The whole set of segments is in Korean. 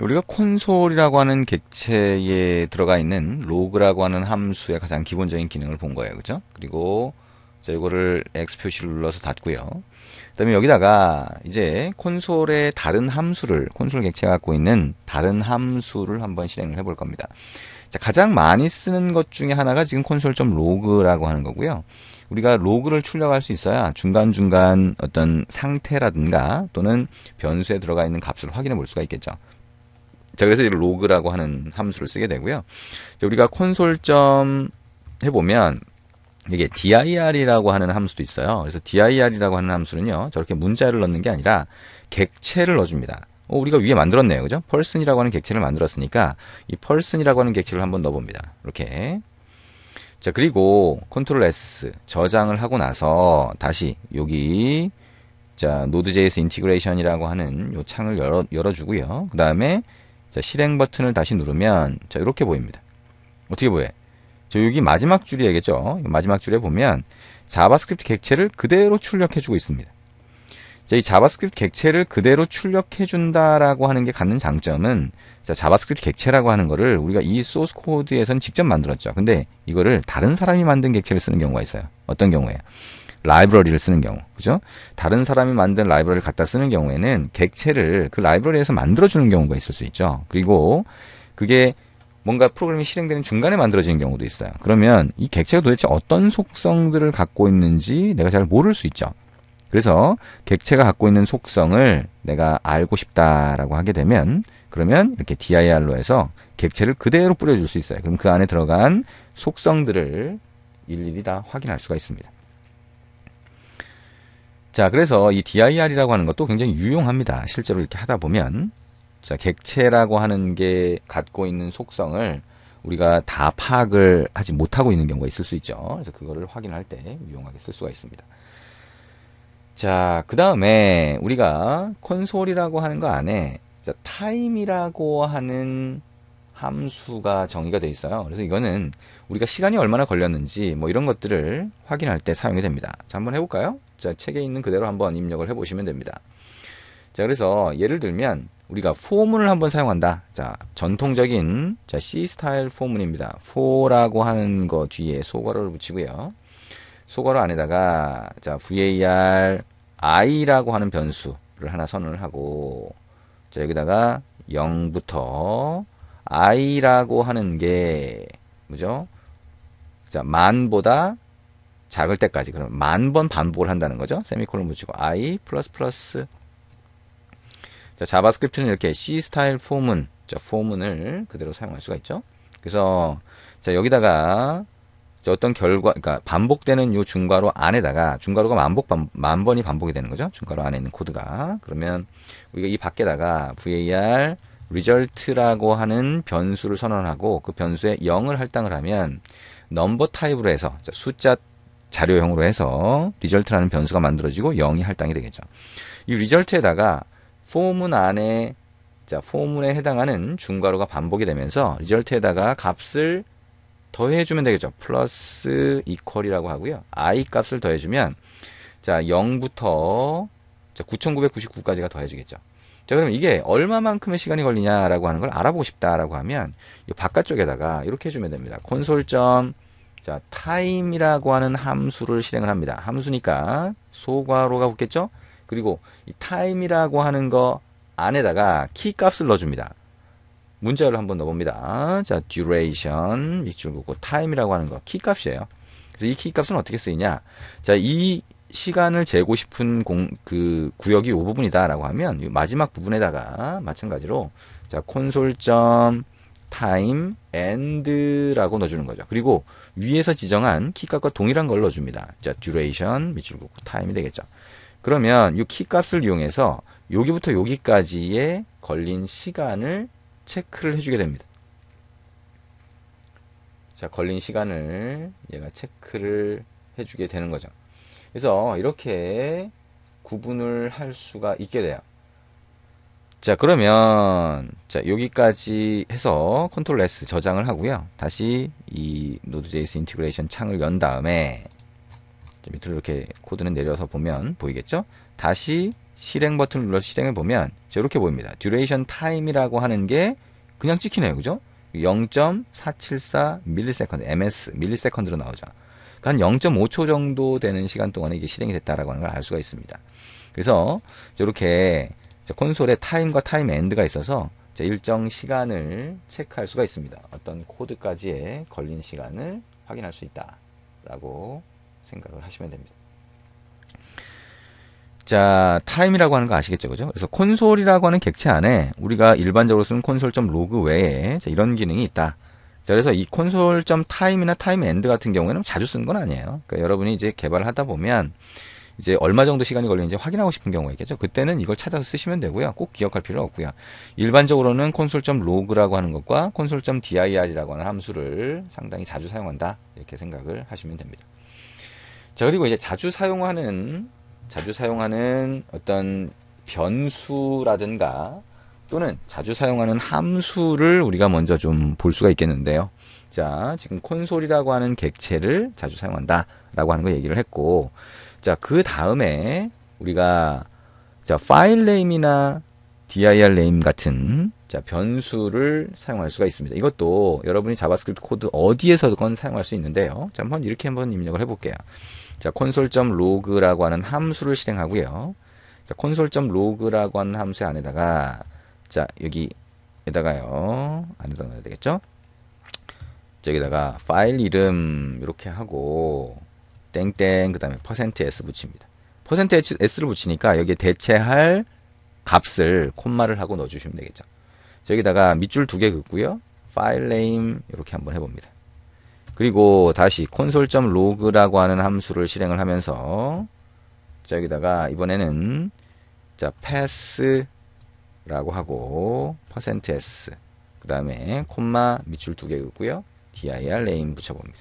우리가 콘솔이라고 하는 객체에 들어가 있는 로그라고 하는 함수의 가장 기본적인 기능을 본 거예요. 그죠? 그리고 자, 이거를 X 표시를 눌러서 닫고요. 그 다음에 여기다가 이제 콘솔의 다른 함수를, 콘솔 객체가 갖고 있는 다른 함수를 한번 실행을 해볼 겁니다. 자, 가장 많이 쓰는 것 중에 하나가 지금 콘솔.로그라고 하는 거고요. 우리가 로그를 출력할 수 있어야 중간중간 어떤 상태라든가 또는 변수에 들어가 있는 값을 확인해 볼 수가 있겠죠. 자, 그래서 이 로그라고 하는 함수를 쓰게 되고요. 자, 우리가 콘솔 점 해보면 이게 dir이라고 하는 함수도 있어요. 그래서 dir이라고 하는 함수는요, 저렇게 문자를 넣는 게 아니라 객체를 넣어줍니다. 어, 우리가 위에 만들었네요, 그죠? 펄슨이라고 하는 객체를 만들었으니까 이 펄슨이라고 하는 객체를 한번 넣어봅니다. 이렇게. 자, 그리고 컨트롤 S 저장을 하고 나서 다시 여기 자, 노드.js 인티그레이션이라고 하는 요 창을 열어, 열어주고요. 그 다음에 자, 실행 버튼을 다시 누르면 자, 이렇게 보입니다. 어떻게 보여? 저 여기 마지막 줄이겠죠? 마지막 줄에 보면 자바스크립트 객체를 그대로 출력해 주고 있습니다. 자, 이 자바스크립트 객체를 그대로 출력해 준다라고 하는 게 갖는 장점은 자, 바스크립트 객체라고 하는 거를 우리가 이 소스 코드에선 직접 만들었죠. 근데 이거를 다른 사람이 만든 객체를 쓰는 경우가 있어요. 어떤 경우에요? 라이브러리를 쓰는 경우, 그죠? 다른 사람이 만든 라이브러리를 갖다 쓰는 경우에는 객체를 그 라이브러리에서 만들어주는 경우가 있을 수 있죠. 그리고 그게 뭔가 프로그램이 실행되는 중간에 만들어지는 경우도 있어요. 그러면 이 객체가 도대체 어떤 속성들을 갖고 있는지 내가 잘 모를 수 있죠. 그래서 객체가 갖고 있는 속성을 내가 알고 싶다라고 하게 되면 그러면 이렇게 dir로 해서 객체를 그대로 뿌려줄 수 있어요. 그럼 그 안에 들어간 속성들을 일일이 다 확인할 수가 있습니다. 자, 그래서 이 DIR이라고 하는 것도 굉장히 유용합니다. 실제로 이렇게 하다 보면. 자, 객체라고 하는 게 갖고 있는 속성을 우리가 다 파악을 하지 못하고 있는 경우가 있을 수 있죠. 그래서 그거를 확인할 때 유용하게 쓸 수가 있습니다. 자, 그 다음에 우리가 콘솔이라고 하는 거 안에 자, 타임이라고 하는 함수가 정의가 되어 있어요. 그래서 이거는 우리가 시간이 얼마나 걸렸는지 뭐 이런 것들을 확인할 때 사용이 됩니다. 자, 한번 해볼까요? 자, 책에 있는 그대로 한번 입력을 해 보시면 됩니다. 자, 그래서 예를 들면 우리가 포문을 한번 사용한다. 자, 전통적인 자, C 스타일 포문입니다. 4라고 하는 거 뒤에 소괄호를 붙이고요. 소괄호 안에다가 자, var i라고 하는 변수를 하나 선언을 하고 자, 여기다가 0부터 i라고 하는 게 뭐죠? 자, 만보다 작을 때까지 그럼 만 번 반복을 한다는 거죠. 세미콜론 붙이고 i 플러스 플러스 자, 자바스크립트는 이렇게 c 스타일 포문 자, 포문을 그대로 사용할 수가 있죠. 그래서 자, 여기다가 어떤 결과 그러니까 반복되는 요 중괄호 안에다가 중괄호가 만복 만 번이 반복이 되는 거죠. 중괄호 안에 있는 코드가. 그러면 우리가 이 밖에다가 var result라고 하는 변수를 선언하고 그 변수에 0을 할당을 하면 넘버 타입으로 해서 숫자 자료형으로 해서 리절트라는 변수가 만들어지고 0이 할당이 되겠죠. 이 리절트에다가 포문 안에 자 포문에 해당하는 중괄호가 반복이 되면서 리절트에다가 값을 더해주면 되겠죠. 플러스 이퀄이라고 하고요. i 값을 더해주면 자 0부터 자, 9,999까지가 더해지겠죠. 자 그러면 이게 얼마만큼의 시간이 걸리냐라고 하는 걸 알아보고 싶다라고 하면 이 바깥쪽에다가 이렇게 해주면 됩니다. 콘솔 점 자, time이라고 하는 함수를 실행을 합니다. 함수니까 소괄호가 붙겠죠? 그리고 이 time이라고 하는 거 안에다가 키 값을 넣어줍니다. 문자를 한번 넣어봅니다. 자, duration 밑줄 긋고 time이라고 하는 거 키 값이에요. 그래서 이 키 값은 어떻게 쓰이냐? 자, 이 시간을 재고 싶은 공, 그 구역이 이 부분이다라고 하면 마지막 부분에다가 마찬가지로 자 콘솔 점 타임 m 드라고 넣어주는 거죠. 그리고 위에서 지정한 키값과 동일한 걸 넣어줍니다. 자, duration, 밑줄 긋고 time이 되겠죠. 그러면 이 키값을 이용해서 여기부터 여기까지의 걸린 시간을 체크를 해주게 됩니다. 자, 걸린 시간을 얘가 체크를 해주게 되는 거죠. 그래서 이렇게 구분을 할 수가 있게 돼요. 자, 그러면 자, 여기까지 해서 컨트롤 S 저장을 하고요. 다시 이 노드.js 인티그레이션 창을 연 다음에 밑으로 이렇게 코드는 내려서 보면 보이겠죠? 다시 실행 버튼을 눌러 실행해 보면 이렇게 보입니다. 듀레이션 타임이라고 하는 게 그냥 찍히네요. 그죠? 0.474 밀리세컨드 ms 밀리세컨드로 나오죠. 한 0.5초 정도 되는 시간 동안에 이게 실행이 됐다라고 하는 걸 알 수가 있습니다. 그래서 이렇게 콘솔에 타임과 타임 엔드가 있어서 일정 시간을 체크할 수가 있습니다. 어떤 코드까지의 걸린 시간을 확인할 수 있다라고 생각을 하시면 됩니다. 자, 타임이라고 하는 거 아시겠죠? 그죠? 그래서 콘솔이라고 하는 객체 안에 우리가 일반적으로 쓰는 콘솔점 로그 외에 이런 기능이 있다. 자, 그래서 이 콘솔점 타임이나 타임 엔드 같은 경우에는 자주 쓰는 건 아니에요. 그러니까 여러분이 이제 개발을 하다 보면 이제 얼마 정도 시간이 걸리는지 확인하고 싶은 경우이겠죠. 그때는 이걸 찾아서 쓰시면 되고요. 꼭 기억할 필요 없고요. 일반적으로는 콘솔점 로그라고 하는 것과 콘솔점 dir이라고 하는 함수를 상당히 자주 사용한다. 이렇게 생각을 하시면 됩니다. 자, 그리고 이제 자주 사용하는 자주 사용하는 어떤 변수라든가 또는 자주 사용하는 함수를 우리가 먼저 좀 볼 수가 있겠는데요. 자, 지금 콘솔이라고 하는 객체를 자주 사용한다라고 하는 거 얘기를 했고, 자, 그 다음에 우리가 자, 파일 네임이나 dir 네임 같은 자, 변수를 사용할 수가 있습니다. 이것도 여러분이 자바스크립트 코드 어디에서건 사용할 수 있는데요. 자, 한번 이렇게 한번 입력을 해 볼게요. 자, console.log라고 하는 함수를 실행하고요. 자, console.log라고 하는 함수 안에다가 자, 여기에다가요. 안에다 넣어야 되겠죠? 여기다가 파일 이름 이렇게 하고 땡땡 그다음에 퍼센트 %s 붙입니다. 퍼센트 %s를 붙이니까 여기에 대체할 값을 콤마를 하고 넣어 주시면 되겠죠. 저기다가 밑줄 두 개 긋고요. 파일 네임 이렇게 한번 해 봅니다. 그리고 다시 console.log라고 하는 함수를 실행을 하면서 저기다가 이번에는 자, pass라고 하고 %s 그다음에 콤마 밑줄 두 개 긋고요. dir name 붙여 봅니다.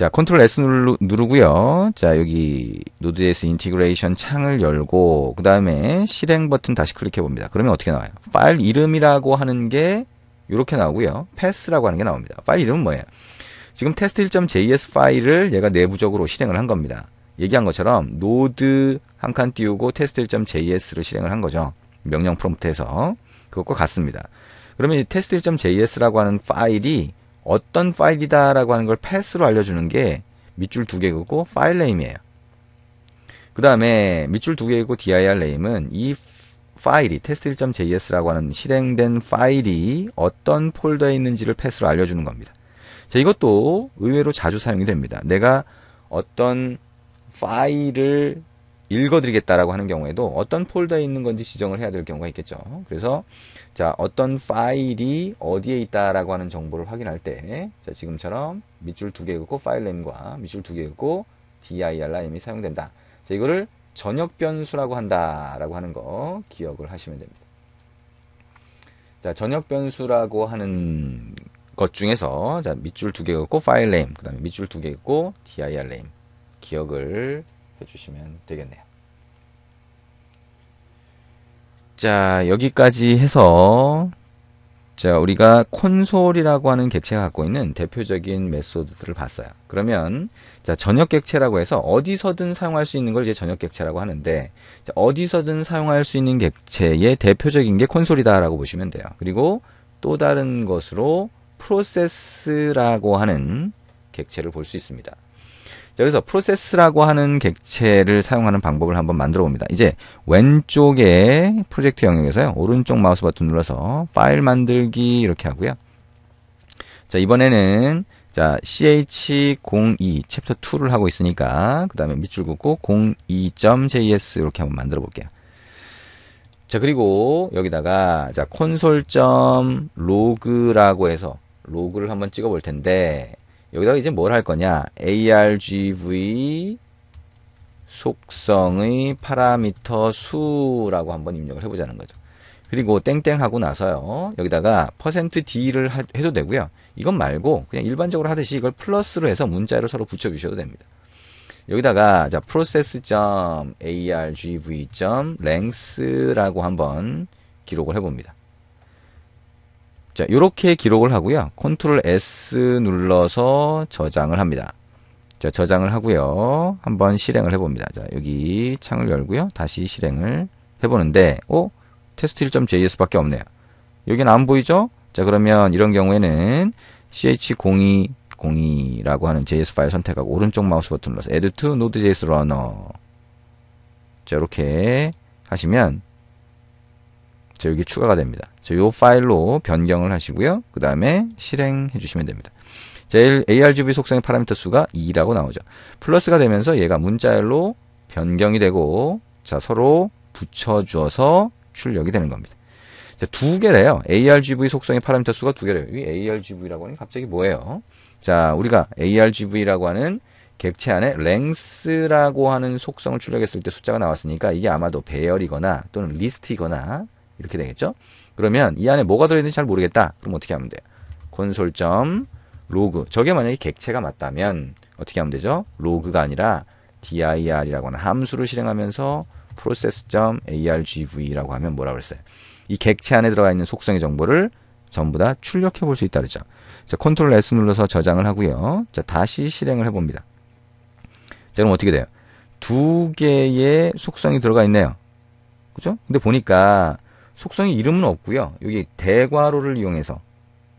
자, 컨트롤 S 누르, 고요 자, 여기 n o d e j s 인티그레이션 창을 열고 그 다음에 실행 버튼 다시 클릭해 봅니다. 그러면 어떻게 나와요? 파일 이름이라고 하는 게 이렇게 나오고요. 패스라고 하는 게 나옵니다. 파일 이름은 뭐예요? 지금 테스트 1.js 파일을 얘가 내부적으로 실행을 한 겁니다. 얘기한 것처럼 노드 한 칸 띄우고 테스트 1.js를 실행을 한 거죠. 명령 프롬프트에서 그것과 같습니다. 그러면 이 e s t 1.js라고 하는 파일이 어떤 파일이다라고 하는 걸 패스로 알려주는 게 밑줄 두 개고 파일 네임이에요. 그 다음에 밑줄 두 개고 dir 네임은 이 파일이 test1.js라고 하는 실행된 파일이 어떤 폴더에 있는지를 패스로 알려주는 겁니다. 자, 이것도 의외로 자주 사용이 됩니다. 내가 어떤 파일을 읽어드리겠다라고 하는 경우에도 어떤 폴더에 있는 건지 지정을 해야 될 경우가 있겠죠. 그래서 자, 어떤 파일이 어디에 있다라고 하는 정보를 확인할 때, 자, 지금처럼 밑줄 두개 긋고 파일 램과 밑줄 두개 긋고 dir 라임이 사용된다. 자, 이거를 전역 변수라고 한다라고 하는 거 기억을 하시면 됩니다. 자, 전역 변수라고 하는 것 중에서 자, 밑줄 두개 긋고 파일 램, 그다음에 밑줄 두개 긋고 dir 램 기억을 해 주시면 되겠네요. 자, 여기까지 해서 자, 우리가 콘솔이라고 하는 객체가 갖고 있는 대표적인 메소드들을 봤어요. 그러면 자, 전역 객체라고 해서 어디서든 사용할 수 있는 걸 이제 전역 객체라고 하는데 자, 어디서든 사용할 수 있는 객체의 대표적인 게 콘솔이다라고 보시면 돼요. 그리고 또 다른 것으로 프로세스라고 하는 객체를 볼 수 있습니다. 자, 그래서 프로세스라고 하는 객체를 사용하는 방법을 한번 만들어 봅니다. 이제 왼쪽에 프로젝트 영역에서요. 오른쪽 마우스 버튼 눌러서 파일 만들기 이렇게 하고요. 자, 이번에는 자, ch02 챕터 2를 하고 있으니까 그다음에 밑줄 긋고 02.js 이렇게 한번 만들어 볼게요. 자, 그리고 여기다가 자, 콘솔.log라고 해서 로그를 한번 찍어 볼 텐데 여기다가 이제 뭘 할 거냐 argv 속성의 파라미터 수라고 한번 입력을 해보자는 거죠. 그리고 땡땡 하고 나서요. 여기다가 퍼센트 %d를 해도 되고요. 이건 말고 그냥 일반적으로 하듯이 이걸 플러스로 해서 문자로 서로 붙여 주셔도 됩니다. 여기다가 자 process.argv.length라고 한번 기록을 해 봅니다. 자, 이렇게 기록을 하고요. 컨트롤 S 눌러서 저장을 합니다. 자, 저장을 하고요. 한번 실행을 해봅니다. 자, 여기 창을 열고요. 다시 실행을 해보는데, 오, 어? 테스트 1.js밖에 없네요. 여기는 안 보이죠? 자, 그러면 이런 경우에는 ch0202라고 하는 js 파일 선택하고 오른쪽 마우스 버튼 눌러서 add to node.js runner 자, 이렇게 하시면 자, 여기 추가가 됩니다. 자, 요 파일로 변경을 하시고요. 그 다음에 실행해 주시면 됩니다. 제일 ARGB 속성의 파라미터 수가 2라고 나오죠. 플러스가 되면서 얘가 문자열로 변경이 되고 자, 서로 붙여주어서 출력이 되는 겁니다. 자, 두 개래요. ARGV 속성의 파라미터 수가 두 개래요. 이 ARGV라고 하는 갑자기 뭐예요? 자, 우리가 ARGV라고 하는 객체 안에 랭스라고 하는 속성을 출력했을 때 숫자가 나왔으니까 이게 아마도 배열이거나 또는 리스트이거나 이렇게 되겠죠? 그러면 이 안에 뭐가 들어있는지 잘 모르겠다. 그럼 어떻게 하면 돼요? 콘솔점 로그. 저게 만약에 객체가 맞다면 어떻게 하면 되죠? 로그가 아니라 dir이라고 하는 함수를 실행하면서 process.argv라고 하면 뭐라고 그랬어요? 이 객체 안에 들어가 있는 속성의 정보를 전부 다 출력해 볼 수 있다 그랬죠. 자, 컨트롤 S 눌러서 저장을 하고요. 자, 다시 실행을 해 봅니다. 자, 그럼 어떻게 돼요? 두 개의 속성이 들어가 있네요. 그죠? 근데 보니까 속성이 이름은 없고요. 여기 대괄호를 이용해서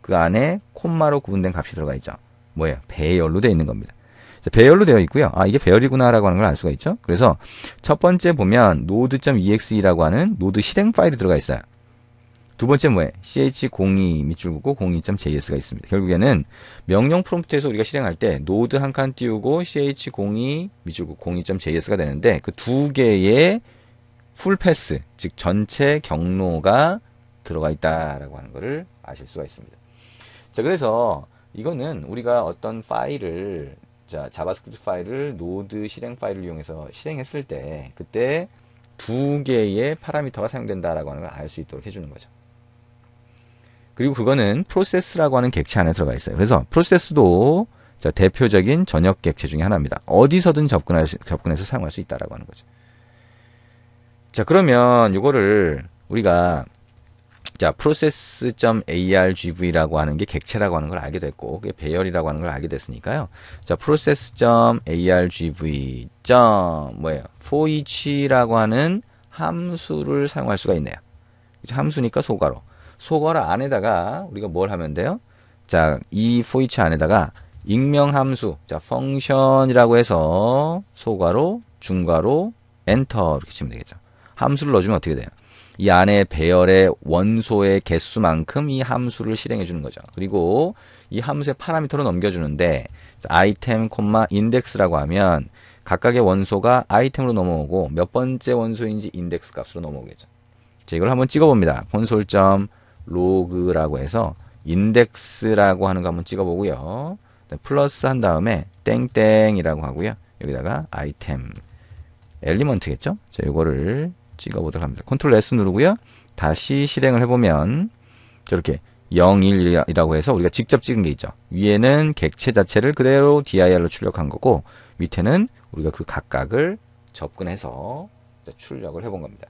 그 안에 콤마로 구분된 값이 들어가 있죠. 뭐예요? 배열로 되어 있는 겁니다. 배열로 되어 있고요. 아, 이게 배열이구나라고 하는 걸 알 수가 있죠. 그래서 첫 번째 보면 node.exe라고 하는 노드 실행 파일이 들어가 있어요. 두 번째 뭐예요? ch02 밑줄 긋고 02.js가 있습니다. 결국에는 명령 프롬프트에서 우리가 실행할 때 노드 한 칸 띄우고 ch02 밑줄 긋고 02.js가 되는데 그 두 개의 풀패스, 즉 전체 경로가 들어가 있다라고 하는 것을 아실 수가 있습니다. 자, 그래서 이거는 우리가 어떤 파일을 자, 자바스크립트 파일을 노드 실행 파일을 이용해서 실행했을 때 그때 두 개의 파라미터가 사용된다라고 하는 걸 알 수 있도록 해주는 거죠. 그리고 그거는 프로세스라고 하는 객체 안에 들어가 있어요. 그래서 프로세스도 자, 대표적인 전역 객체 중의 하나입니다. 어디서든 접근할 수, 접근해서 사용할 수 있다라고 하는 거죠. 자, 그러면 이거를 우리가 자, process.argv라고 하는 게 객체라고 하는 걸 알게 됐고, 그게 배열이라고 하는 걸 알게 됐으니까요. 자, process.argv. 뭐예요? for each라고 하는 함수를 사용할 수가 있네요. 그렇죠? 함수니까 소괄호. 소괄호 안에다가 우리가 뭘 하면 돼요? 자, 이 for each 안에다가 익명 함수, 자, function이라고 해서 소괄호, 중괄호, 엔터 이렇게 치면 되겠죠. 함수를 넣어주면 어떻게 돼요? 이 안에 배열의 원소의 개수만큼 이 함수를 실행해 주는 거죠. 그리고 이 함수의 파라미터로 넘겨주는데 아이템, 콤마 인덱스라고 하면 각각의 원소가 아이템으로 넘어오고 몇 번째 원소인지 인덱스 값으로 넘어오겠죠. 자, 이걸 한번 찍어봅니다. 콘솔점 로그라고 해서 인덱스라고 하는 거 한번 찍어보고요. 플러스 한 다음에 땡땡이라고 하고요. 여기다가 아이템 엘리먼트겠죠? 자, 이거를 찍어보도록 합니다. 컨트롤 S 누르고요. 다시 실행을 해보면 저렇게 01이라고 해서 우리가 직접 찍은 게 있죠. 위에는 객체 자체를 그대로 dir로 출력한 거고 밑에는 우리가 그 각각을 접근해서 출력을 해본 겁니다.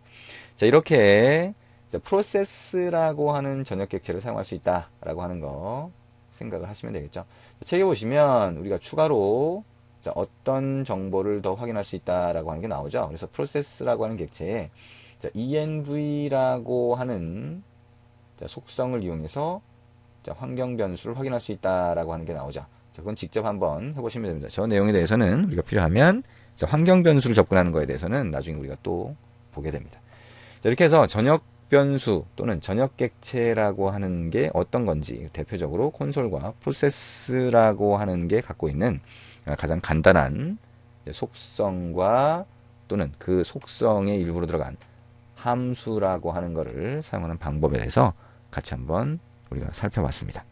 자 이렇게 프로세스라고 하는 전역 객체를 사용할 수 있다라고 하는 거 생각을 하시면 되겠죠. 책에 보시면 우리가 추가로 자, 어떤 정보를 더 확인할 수 있다라고 하는 게 나오죠. 그래서 프로세스라고 하는 객체에 자, env라고 하는 자, 속성을 이용해서 자, 환경 변수를 확인할 수 있다라고 하는 게 나오죠. 자, 그건 직접 한번 해보시면 됩니다. 저 내용에 대해서는 우리가 필요하면 자, 환경 변수를 접근하는 거에 대해서는 나중에 우리가 또 보게 됩니다. 자, 이렇게 해서 전역 변수 또는 전역 객체라고 하는 게 어떤 건지 대표적으로 콘솔과 프로세스라고 하는 게 갖고 있는 아, 가장 간단한 속성과 또는 그 속성의 일부로 들어간 함수라고 하는 것을 사용하는 방법에 대해서 같이 한번 우리가 살펴봤습니다.